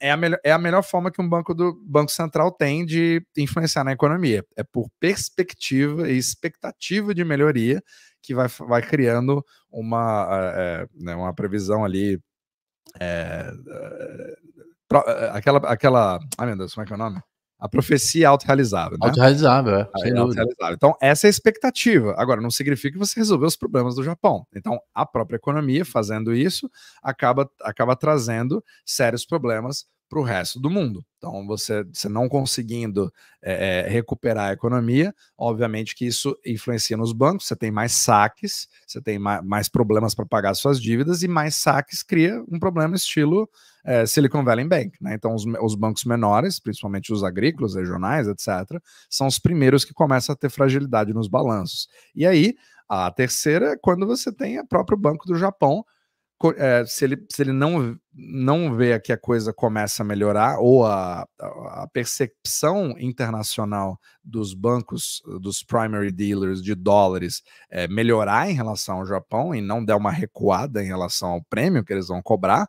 é a, melhor, é a melhor forma que um banco do Banco Central tem de influenciar na economia. É por perspectiva e expectativa de melhoria que vai, vai criando uma, é, né, uma previsão ali. É, aquela, aquela. Ai meu Deus, como é que é o nome? a profecia é autorrealizável. Né? Autorrealizável, é. Sem é Então, essa é a expectativa. Agora, não significa que você resolveu os problemas do Japão. Então, a própria economia, fazendo isso, acaba, acaba trazendo sérios problemas para o resto do mundo. Então, você, você não conseguindo é, é, recuperar a economia, obviamente que isso influencia nos bancos, você tem mais saques, você tem mais, mais problemas para pagar suas dívidas, e mais saques cria um problema estilo é, Silicon Valley Bank. Né? Então, os, os, bancos menores, principalmente os agrícolas, regionais, etc., são os primeiros que começam a ter fragilidade nos balanços. E aí, a terceira é quando você tem o próprio Banco do Japão. É, se ele, se ele não, não vê que a coisa começa a melhorar, ou a, a percepção internacional dos bancos, dos primary dealers de dólares, é, melhorar em relação ao Japão e não der uma recuada em relação ao prêmio que eles vão cobrar,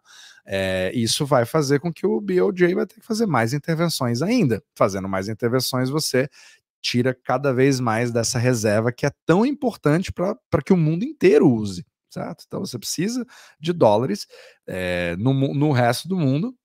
é, isso vai fazer com que o BOJ vai ter que fazer mais intervenções ainda. Fazendo mais intervenções, você tira cada vez mais dessa reserva que é tão importante para que o mundo inteiro use. Certo? Então você precisa de dólares é, no, no resto do mundo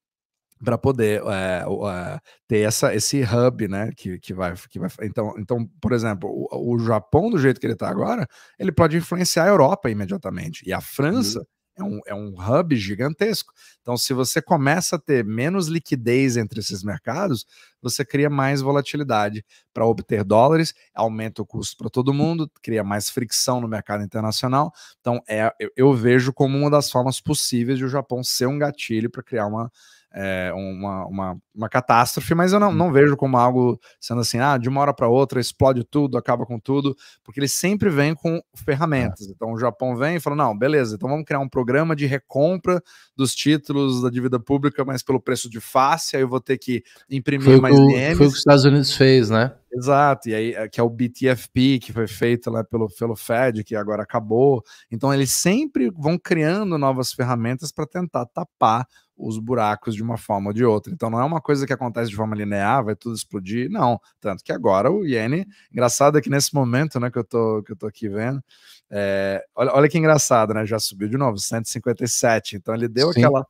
para poder é, é, ter essa, esse hub, né? Que, que, vai, que vai. Então, então, por exemplo, o, o Japão, do jeito que ele está agora, ele pode influenciar a Europa imediatamente. E a uhum. França. Uhum é um, é um hub gigantesco. Então, se você começa a ter menos liquidez entre esses mercados, você cria mais volatilidade para obter dólares, aumenta o custo para todo mundo, cria mais fricção no mercado internacional. Então, é, eu, eu vejo como uma das formas possíveis de o Japão ser um gatilho para criar uma é, uma, uma, uma, catástrofe, mas eu não, não vejo como algo sendo assim, ah, de uma hora para outra explode tudo, acaba com tudo, porque eles sempre vêm com ferramentas. É. Então o Japão vem e fala: não, beleza, então vamos criar um programa de recompra dos títulos da dívida pública, mas pelo preço de face, aí eu vou ter que imprimir foi mais DMs. Foi o que os Estados Unidos fez, né? Exato, e aí é, que é o BTFP que foi feito lá pelo, pelo Fed, que agora acabou. Então eles sempre vão criando novas ferramentas para tentar tapar os buracos de uma forma ou de outra. Então não é uma coisa que acontece de forma linear, vai tudo explodir, não. Tanto que agora o iene, engraçado é que nesse momento, né, que eu tô, que eu tô aqui vendo, é, olha, olha que engraçado, né, já subiu de novo, 157. Então ele deu Sim. aquela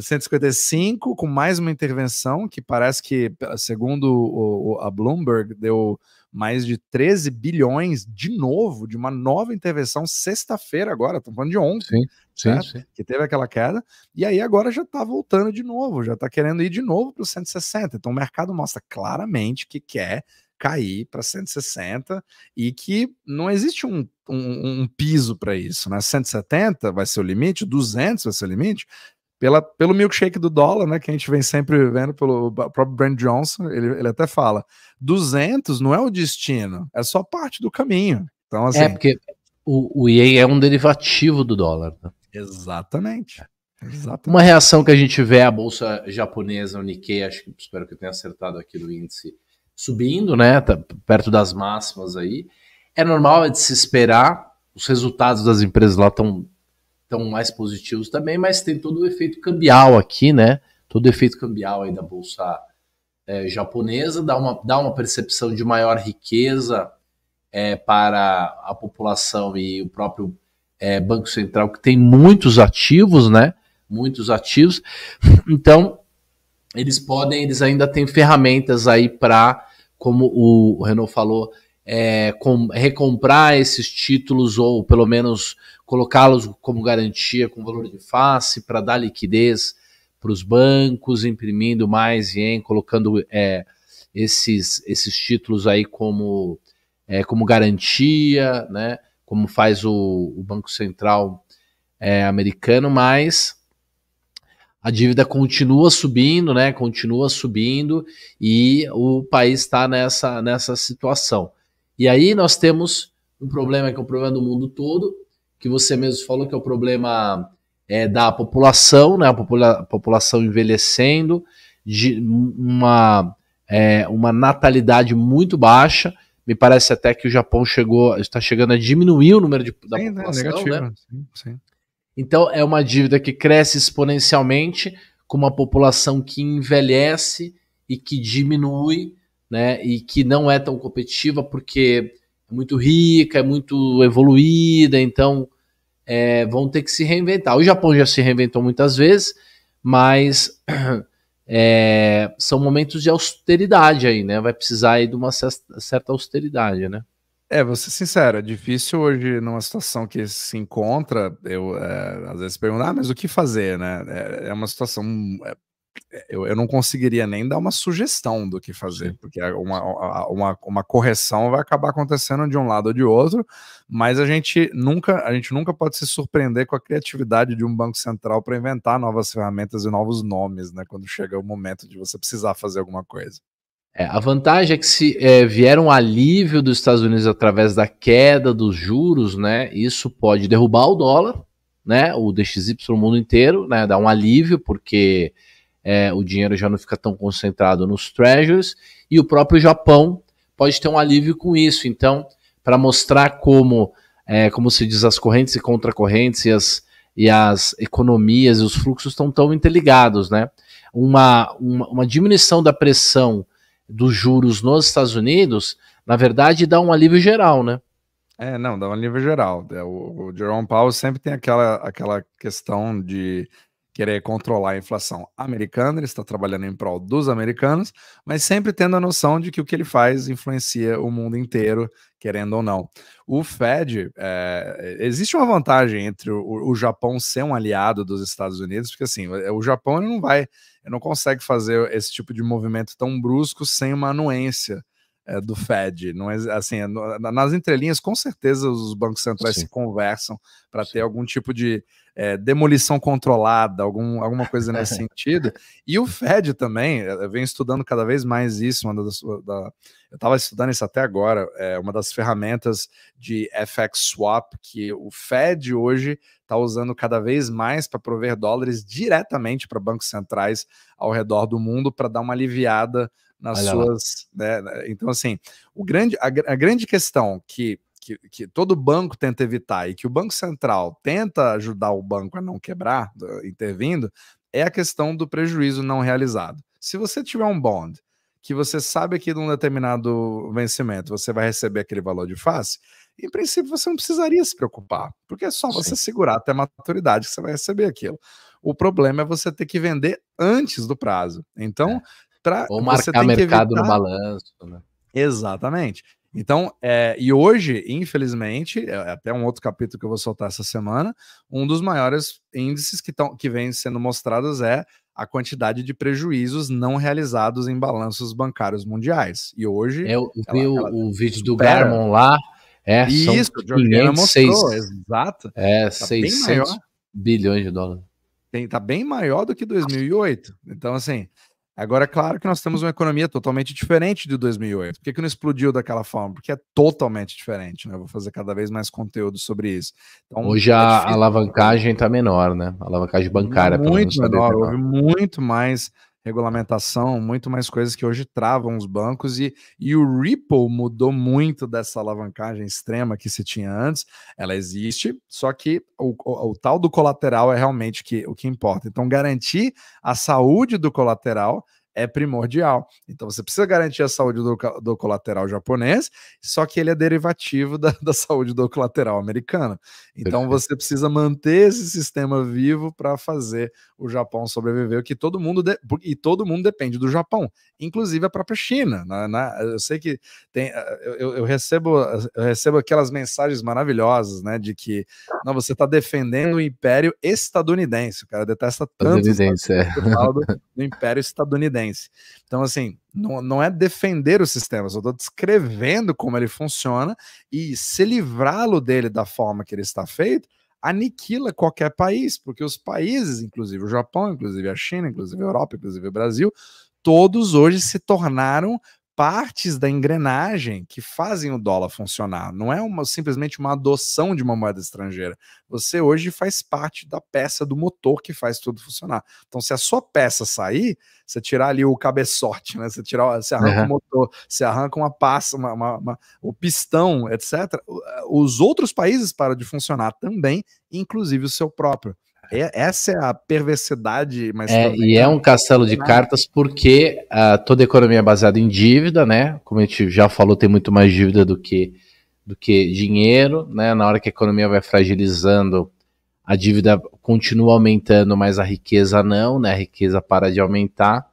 155 é, com mais uma intervenção que parece que, segundo o, o, a Bloomberg, deu mais de 13 bilhões de novo, de uma nova intervenção sexta-feira agora, estamos falando de ontem, sim, sim, sim. que teve aquela queda, e aí agora já está voltando de novo, já está querendo ir de novo para os 160. Então o mercado mostra claramente que quer cair para 160 e que não existe um, um, um piso para isso, né? 170 vai ser o limite, 200 vai ser o limite, pela, pelo milkshake do dólar, né, que a gente vem sempre vendo pelo próprio Brand Johnson, ele, ele até fala, 200 não é o destino, é só parte do caminho. Então, é, assim, é, porque o, o IEI é um derivativo do dólar. Né? Exatamente. Exatamente. Uma reação que a gente vê a bolsa japonesa, o Nikkei, acho que espero que eu tenha acertado aqui no índice, subindo, né, tá perto das máximas aí. É normal é de se esperar, os resultados das empresas lá estão estão mais positivos também, mas tem todo o efeito cambial aqui, né? Todo o efeito cambial aí da bolsa é, japonesa dá uma, dá uma percepção de maior riqueza é, para a população e o próprio é, Banco Central, que tem muitos ativos, né? Muitos ativos. Então, eles podem, eles ainda têm ferramentas aí para, como o Renault falou, é, com, recomprar esses títulos ou pelo menos colocá-los como garantia com valor de face para dar liquidez para os bancos, imprimindo mais e colocando é, esses, esses títulos aí como, é, como garantia, né? como faz o, o Banco Central é, americano, mas a dívida continua subindo, né? Continua subindo e o país está nessa, nessa situação. E aí nós temos um problema que é um problema do mundo todo, que você mesmo falou que é o problema é, da população, né, a, popula a população envelhecendo, de uma, é, uma natalidade muito baixa. Me parece até que o Japão chegou, está chegando a diminuir o número de, da sim, né? população. Né? Negativo, né? Sim, sim. Então é uma dívida que cresce exponencialmente com uma população que envelhece e que diminui, né, e que não é tão competitiva porque é muito rica, é muito evoluída, então é, vão ter que se reinventar. O Japão já se reinventou muitas vezes, mas é, são momentos de austeridade aí, né? Vai precisar aí de uma certa austeridade, né? É, vou ser sincero, é difícil hoje, numa situação que se encontra, eu é, às vezes pergunto, ah, mas o que fazer, né? É, é uma situação é, eu, eu, não conseguiria nem dar uma sugestão do que fazer, porque uma, uma, uma correção vai acabar acontecendo de um lado ou de outro, mas a gente nunca a gente nunca pode se surpreender com a criatividade de um banco central para inventar novas ferramentas e novos nomes, né? Quando chega o momento de você precisar fazer alguma coisa. É, a vantagem é que se é, vier um alívio dos Estados Unidos através da queda dos juros, né? Isso pode derrubar o dólar, né? O DXY no mundo inteiro, né? Dar um alívio porque é, o dinheiro já não fica tão concentrado nos treasuries, e o próprio Japão pode ter um alívio com isso. Então, para mostrar como, é, como se diz, as correntes e contracorrentes e as, e as economias e os fluxos estão tão interligados, né? Uma, uma, uma diminuição da pressão dos juros nos Estados Unidos, na verdade, dá um alívio geral, né? É, não, dá um alívio geral. É, o, o Jerome Powell sempre tem aquela, aquela questão de querer controlar a inflação americana, ele está trabalhando em prol dos americanos, mas sempre tendo a noção de que o que ele faz influencia o mundo inteiro, querendo ou não. O Fed, é, existe uma vantagem entre o, o, Japão ser um aliado dos Estados Unidos, porque assim, eh, o Japão não vai, não consegue fazer esse tipo de movimento tão brusco sem uma anuência é, do Fed. Não assim, é, assim, nas entrelinhas, com certeza, os bancos centrais Sim. se conversam para ter algum tipo de é, demolição controlada, algum, alguma coisa nesse sentido. E o Fed também, é, eu venho estudando cada vez mais isso. Uma das, da, eu estava estudando isso até agora, é uma das ferramentas de FX swap que o Fed hoje está usando cada vez mais para prover dólares diretamente para bancos centrais ao redor do mundo para dar uma aliviada nas Olha suas. Né? Então, assim, o grande, a, a grande questão que, que, que, todo banco tenta evitar e que o Banco Central tenta ajudar o banco a não quebrar, intervindo, é a questão do prejuízo não realizado. Se você tiver um bond que você sabe que num determinado vencimento você vai receber aquele valor de face, em princípio você não precisaria se preocupar, porque é só você segurar até a maturidade que você vai receber aquilo. O problema é você ter que vender antes do prazo. Então, é para ou marcar mercado evitar... no balanço, né? Exatamente. Então, é, e hoje, infelizmente, é, é até um outro capítulo que eu vou soltar essa semana, um dos maiores índices que, tão, que vem sendo mostrados é a quantidade de prejuízos não realizados em balanços bancários mundiais. E hoje... Eu é, vi ela, ela o, vídeo do espera. Garmon lá, é, Isso, são isso, 500, mostrou, exato. É, tá 600 bilhões de dólares. Tem, tá bem maior do que 2008. Então, assim, Agora, é claro que nós temos uma economia totalmente diferente de 2008. Por que, que não explodiu daquela forma? Porque é totalmente diferente, né? Eu vou fazer cada vez mais conteúdo sobre isso. Então, Hoje é a alavancagem está menor, né? A alavancagem bancária, Muito tá menor, houve muito mais regulamentação, muito mais coisas que hoje travam os bancos e, e o Ripple mudou muito dessa alavancagem extrema que se tinha antes. Ela existe, só que o, o, o tal do colateral é realmente que, o que importa. Então, garantir a saúde do colateral é primordial. Então você precisa garantir a saúde do, do colateral japonês, só que ele é derivativo da, da saúde do colateral americano. Então Perfeito. você precisa manter esse sistema vivo para fazer o Japão sobreviveu, que todo mundo de... e todo mundo depende do Japão, inclusive a própria China. Na, né, na né? eu sei que tem, eh, eu, eu, recebo, eu recebo aquelas mensagens maravilhosas, né, de que não você está defendendo o Império estadunidense. O cara detesta tanto é. o é. do, do Império estadunidense. Então assim, não, não, é defender o sistema, só estou descrevendo como ele funciona e se livrá-lo dele da forma que ele está feito aniquila qualquer país, porque os países, inclusive o Japão, inclusive a China, inclusive a Europa, inclusive o Brasil, todos hoje se tornaram partes da engrenagem que fazem o dólar funcionar. Não é uma, simplesmente uma adoção de uma moeda estrangeira. Você hoje faz parte da peça do motor que faz tudo funcionar. Então, se a sua peça sair, você tirar ali o cabeçote, né? Você tirar, você arranca uhum. o motor, você arranca uma passa, uma, uma, uma, o pistão, etc. Os outros países param de funcionar também, inclusive o seu próprio. É, essa é a perversidade. Mas é, e é um castelo de né? cartas porque uh, toda a economia é baseada em dívida, né? Como a gente já falou, tem muito mais dívida do que, do que dinheiro, né? Na hora que a economia vai fragilizando, a dívida continua aumentando, mas a riqueza não, né? A riqueza para de aumentar.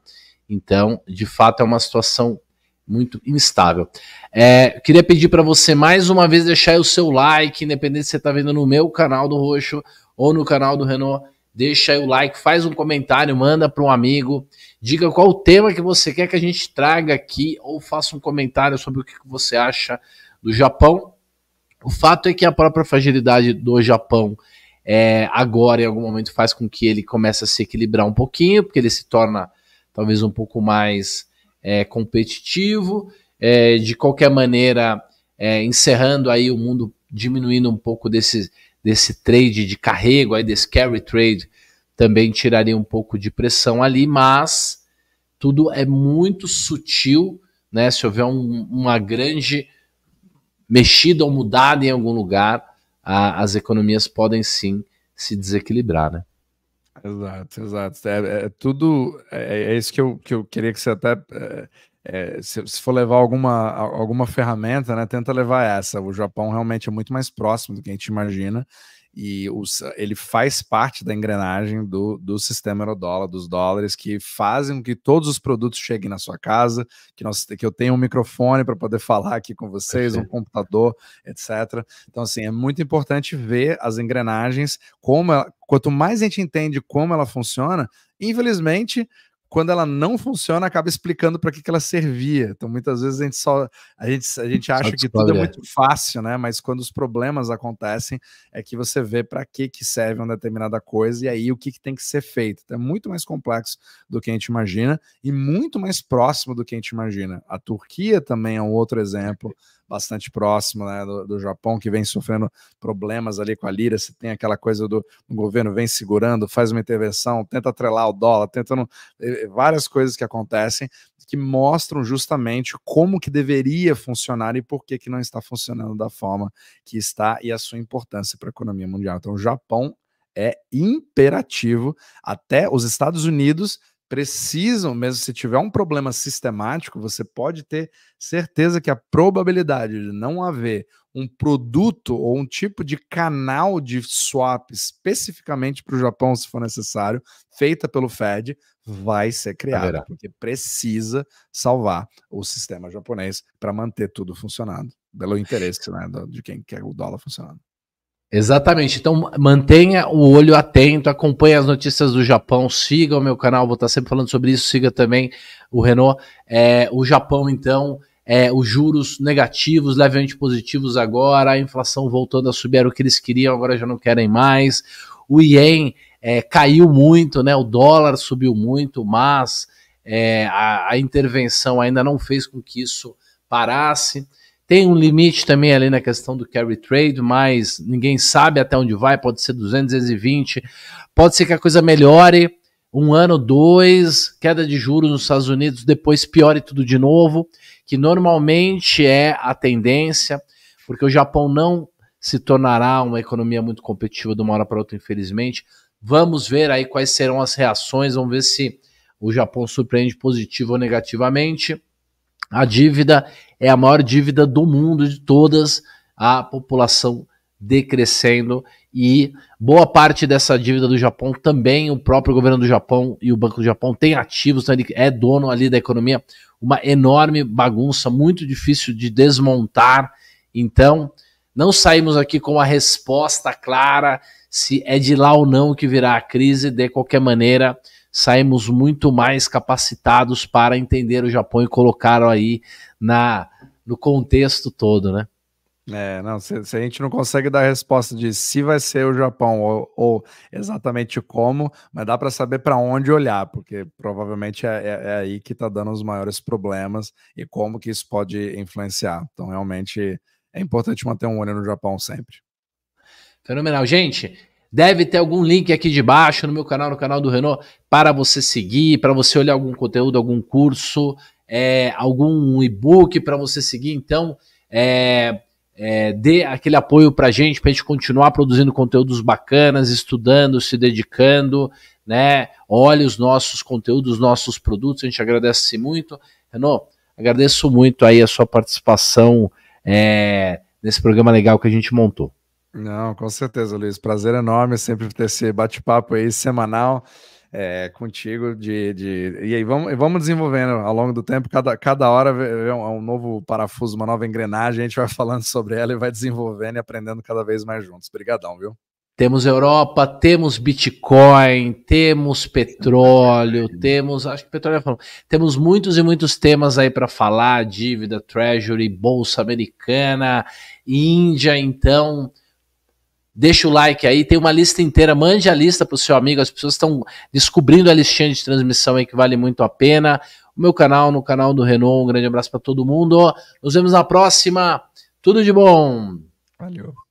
Então, de fato, é uma situação muito instável. É, queria pedir para você mais uma vez deixar o seu like, independente se você está vendo no meu canal do Roxo ou no canal do Renault. Deixa aí o like, faz um comentário, manda para um amigo, diga qual o tema que você quer que a gente traga aqui ou faça um comentário sobre o que você acha do Japão. O fato é que a própria fragilidade do Japão é, agora, em algum momento, faz com que ele comece a se equilibrar um pouquinho, porque ele se torna talvez um pouco mais é, competitivo. É, de qualquer maneira, é, encerrando aí o mundo, diminuindo um pouco desse, desse trade de carrego, aí desse carry trade, também tiraria um pouco de pressão ali, mas tudo é muito sutil, né? Se houver um, uma grande mexida ou mudada em algum lugar, a, as economias podem sim se desequilibrar, né? Exato, exato. É, é tudo. É, é, isso que eu, que eu queria que você até. É é, se, se, for levar alguma, alguma ferramenta, né, tenta levar essa. O Japão realmente é muito mais próximo do que a gente imagina e os, ele faz parte da engrenagem do, do sistema eurodólar, dos dólares que fazem com que todos os produtos cheguem na sua casa, que, nós, que eu tenha um microfone para poder falar aqui com vocês, um computador, etc. Então, assim, é muito importante ver as engrenagens, como ela, quanto mais a gente entende como ela funciona, infelizmente, quando ela não funciona, acaba explicando para que, que ela servia. Então, muitas vezes a gente só a gente, a gente acha que tudo é muito fácil, né? Mas quando os problemas acontecem, é que você vê para que, que serve uma determinada coisa e aí o que, que tem que ser feito. Então, é muito mais complexo do que a gente imagina e muito mais próximo do que a gente imagina. A Turquia também é um outro exemplo bastante próximo né, do, do, Japão, que vem sofrendo problemas ali com a lira. Se tem aquela coisa do governo vem segurando, faz uma intervenção, tenta atrelar o dólar, tenta várias coisas que acontecem que mostram justamente como que deveria funcionar e por que, que não está funcionando da forma que está e a sua importância para a economia mundial. Então, o Japão é imperativo. Até os Estados Unidos precisam, mesmo se tiver um problema sistemático, você pode ter certeza que a probabilidade de não haver um produto ou um tipo de canal de swap especificamente para o Japão, se for necessário, feita pelo Fed, vai ser criada, porque precisa salvar o sistema japonês para manter tudo funcionando, pelo interesse né, de quem quer o dólar funcionando. Exatamente. Então mantenha o olho atento, acompanhe as notícias do Japão, siga o meu canal, vou estar sempre falando sobre isso, siga também o Renault. É, o Japão, então, é, os juros negativos, levemente positivos agora, a inflação voltando a subir, era o que eles queriam, agora já não querem mais. O Ien é, caiu muito, né? O dólar subiu muito, mas é, a, a intervenção ainda não fez com que isso parasse. Tem um limite também ali na questão do carry trade, mas ninguém sabe até onde vai, pode ser 220, pode ser que a coisa melhore um ano, dois, queda de juros nos Estados Unidos, depois piore tudo de novo, que normalmente é a tendência, porque o Japão não se tornará uma economia muito competitiva de uma hora para outra, infelizmente. Vamos ver aí quais serão as reações, vamos ver se o Japão surpreende positivo ou negativamente. A dívida é a maior dívida do mundo de todas, a população decrescendo e boa parte dessa dívida do Japão também o próprio governo do Japão e o Banco do Japão tem ativos, então ele é dono ali da economia, uma enorme bagunça, muito difícil de desmontar. Então, não saímos aqui com a resposta clara se é de lá ou não que virá a crise, de qualquer maneira, saímos muito mais capacitados para entender o Japão e colocaram aí na no contexto todo, né? É, não, se, se, a gente não consegue dar a resposta de se vai ser o Japão ou, ou exatamente como, mas dá para saber para onde olhar, porque provavelmente é, é, é aí que está dando os maiores problemas e como que isso pode influenciar. Então, realmente é importante manter um olho no Japão sempre. Fenomenal, gente. Deve ter algum link aqui de baixo no meu canal, no canal do Renault, para você seguir, para você olhar algum conteúdo, algum curso, é, algum e-book para você seguir. Então, é, é, dê aquele apoio para a gente, para a gente continuar produzindo conteúdos bacanas, estudando, se dedicando, né? Olhe os nossos conteúdos, os nossos produtos, a gente agradece muito. Renault, agradeço muito aí a sua participação é, nesse programa legal que a gente montou. Não, com certeza, Luiz. Prazer enorme sempre ter esse bate-papo aí semanal é, contigo. De, de... E aí vamos, vamos desenvolvendo ao longo do tempo. Cada, cada hora é um, um novo parafuso, uma nova engrenagem. A gente vai falando sobre ela e vai desenvolvendo e aprendendo cada vez mais juntos. Obrigadão, viu? Temos Europa, temos Bitcoin, temos petróleo, temos. Acho que petróleo é falou, Temos muitos e muitos temas aí para falar: dívida, treasury, bolsa americana, Índia. Então, Deixa o like aí, tem uma lista inteira, mande a lista para o seu amigo, as pessoas estão descobrindo a listinha de transmissão aí que vale muito a pena. O meu canal, no canal do Renault, um grande abraço para todo mundo. Nos vemos na próxima. Tudo de bom. Valeu.